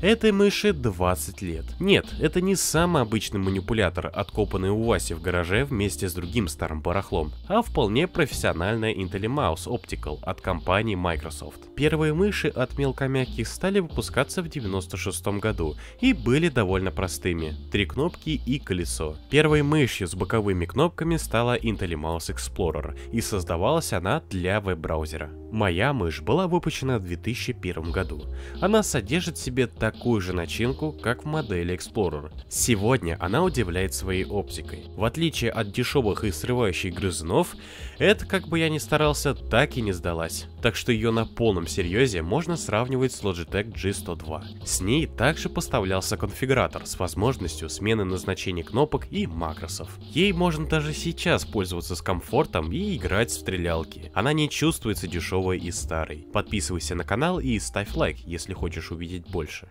Этой мыши 20 лет. Нет, это не самый обычный манипулятор, откопанный у Васи в гараже вместе с другим старым барахлом, а вполне профессиональная IntelliMouse Optical от компании Microsoft. Первые мыши от мелкомягких стали выпускаться в 96 году и были довольно простыми. Три кнопки и колесо. Первой мышью с боковыми кнопками стала IntelliMouse Explorer, и создавалась она для веб-браузера. Моя мышь была выпущена в 2001 году. Она содержит в себе такую же начинку, как в модели Explorer. Сегодня она удивляет своей оптикой. В отличие от дешевых и срывающих грызунов, это, как бы я ни старался, так и не сдалась так что ее на полном серьезе можно сравнивать с Logitech G102. С ней также поставлялся конфигуратор с возможностью смены назначения кнопок и макросов. Ей можно даже сейчас пользоваться с комфортом и играть в стрелялки. Она не чувствуется дешевой и старой. Подписывайся на канал и ставь лайк, если хочешь увидеть больше.